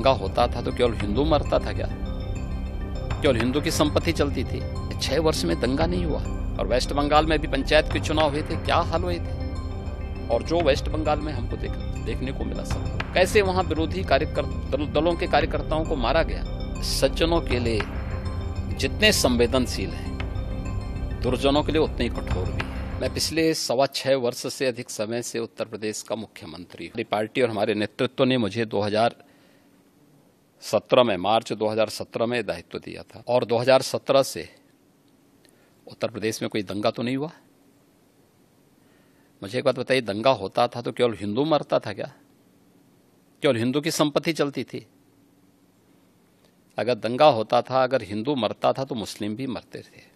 दंगा होता था तो केवल हिंदू मरता था क्या केवल हिंदू की संपत्ति चलती थी छह वर्ष में दंगा नहीं हुआ और वेस्ट बंगाल में भी पंचायत के चुनाव हुए थे क्या हाल हुए थे और जो वेस्ट बंगाल में हमको देख देखने को मिला सब कैसे वहां विरोधी कार्यकर्ता दल, दलों के कार्यकर्ताओं को मारा गया सज्जनों के लिए जितने संवेदनशील है दुर्जनों के लिए उतने ही कठोर भी मैं पिछले सवा छह वर्ष से अधिक समय से उत्तर प्रदेश का मुख्यमंत्री हमारी पार्टी और हमारे नेतृत्व ने मुझे 2017 में मार्च 2017 में दायित्व दिया था और 2017 से उत्तर प्रदेश में कोई दंगा तो नहीं हुआ मुझे एक बात बताइए दंगा होता था तो केवल हिंदू मरता था क्या केवल हिंदू की संपत्ति चलती थी अगर दंगा होता था अगर हिंदू मरता था तो मुस्लिम भी मरते थे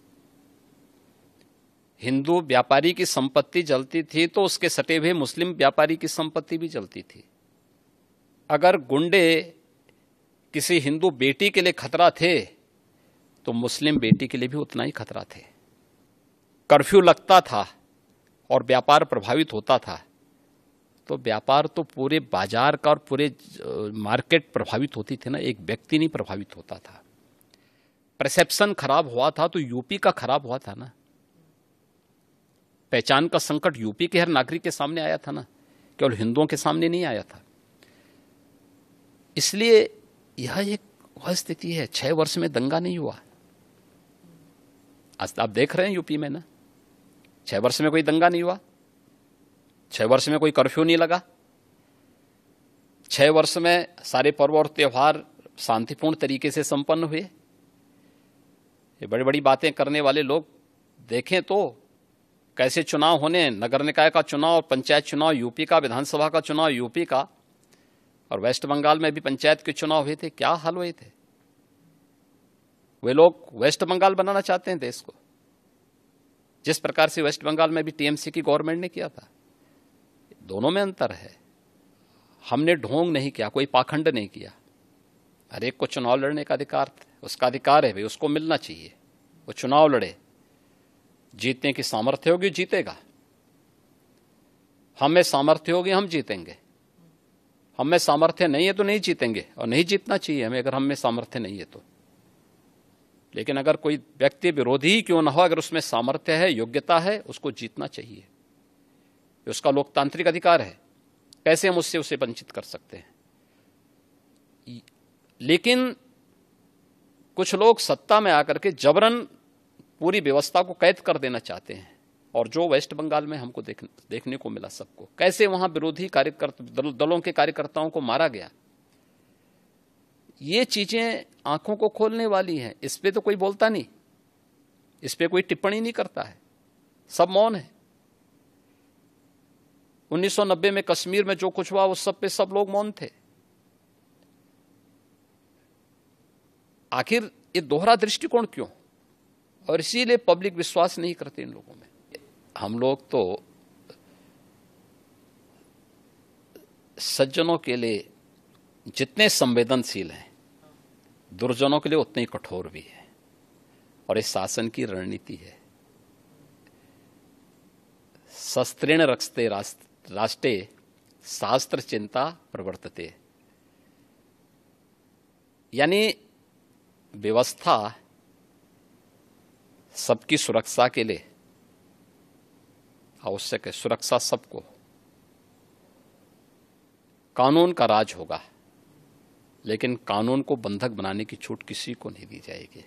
हिंदू व्यापारी की संपत्ति जलती थी तो उसके सटे हुए मुस्लिम व्यापारी की संपत्ति भी जलती थी अगर गुंडे किसी हिंदू बेटी के लिए खतरा थे तो मुस्लिम बेटी के लिए भी उतना ही खतरा थे कर्फ्यू लगता था और व्यापार प्रभावित होता था तो व्यापार तो पूरे बाजार का और पूरे मार्केट प्रभावित होती थी ना एक व्यक्ति नहीं प्रभावित होता था प्रसेप्शन खराब हुआ था तो यूपी का खराब हुआ था ना पहचान का संकट यूपी के हर नागरिक के सामने आया था ना केवल हिंदुओं के सामने नहीं आया था इसलिए यह एक वह स्थिति है छह वर्ष में दंगा नहीं हुआ आज तो आप देख रहे हैं यूपी में ना छह वर्ष में कोई दंगा नहीं हुआ छह वर्ष में कोई कर्फ्यू नहीं लगा छह वर्ष में सारे पर्व और त्यौहार शांतिपूर्ण तरीके से संपन्न हुए ये बड़ी बड़ी बातें करने वाले लोग देखें तो कैसे चुनाव होने नगर निकाय का चुनाव पंचायत चुनाव यूपी का विधानसभा का चुनाव यूपी का और वेस्ट बंगाल में भी पंचायत के चुनाव हुए थे क्या हाल हुए थे वे लोग वेस्ट बंगाल बनाना चाहते हैं देश को जिस प्रकार से वेस्ट बंगाल में भी टीएमसी की गवर्नमेंट ने किया था दोनों में अंतर है हमने ढोंग नहीं किया कोई पाखंड नहीं किया हर एक को चुनाव लड़ने का अधिकार उसका अधिकार है भाई उसको मिलना चाहिए वो चुनाव लड़े जीतने की सामर्थ्य होगी जीतेगा हमें सामर्थ्य होगी हम जीतेंगे हम में सामर्थ्य नहीं है तो नहीं जीतेंगे और नहीं जीतना चाहिए हमें अगर हम में सामर्थ्य नहीं है तो लेकिन अगर कोई व्यक्ति विरोधी ही क्यों ना हो अगर उसमें सामर्थ्य है योग्यता है उसको जीतना चाहिए उसका लोकतांत्रिक अधिकार है कैसे हम उससे उसे वंचित कर सकते हैं लेकिन कुछ लोग सत्ता में आकर के जबरन पूरी व्यवस्था को कैद कर देना चाहते हैं और जो वेस्ट बंगाल में हमको देख, देखने को मिला सबको कैसे वहां विरोधी कार्यकर्ता दल, दलों के कार्यकर्ताओं को मारा गया ये चीजें आंखों को खोलने वाली हैं इस पर तो कोई बोलता नहीं इस पर कोई टिप्पणी नहीं करता है सब मौन है 1990 में कश्मीर में जो कुछ हुआ उस सब पे सब लोग मौन थे आखिर ये दोहरा दृष्टिकोण क्यों और इसीलिए पब्लिक विश्वास नहीं करते इन लोगों में हम लोग तो सज्जनों के लिए जितने संवेदनशील हैं दुर्जनों के लिए उतने ही कठोर भी है और इस शासन की रणनीति है शस्त्रीण रक्षते राष्ट्रे शास्त्र चिंता प्रवर्तते यानी व्यवस्था सबकी सुरक्षा के लिए आवश्यक है सुरक्षा सबको कानून का राज होगा लेकिन कानून को बंधक बनाने की छूट किसी को नहीं दी जाएगी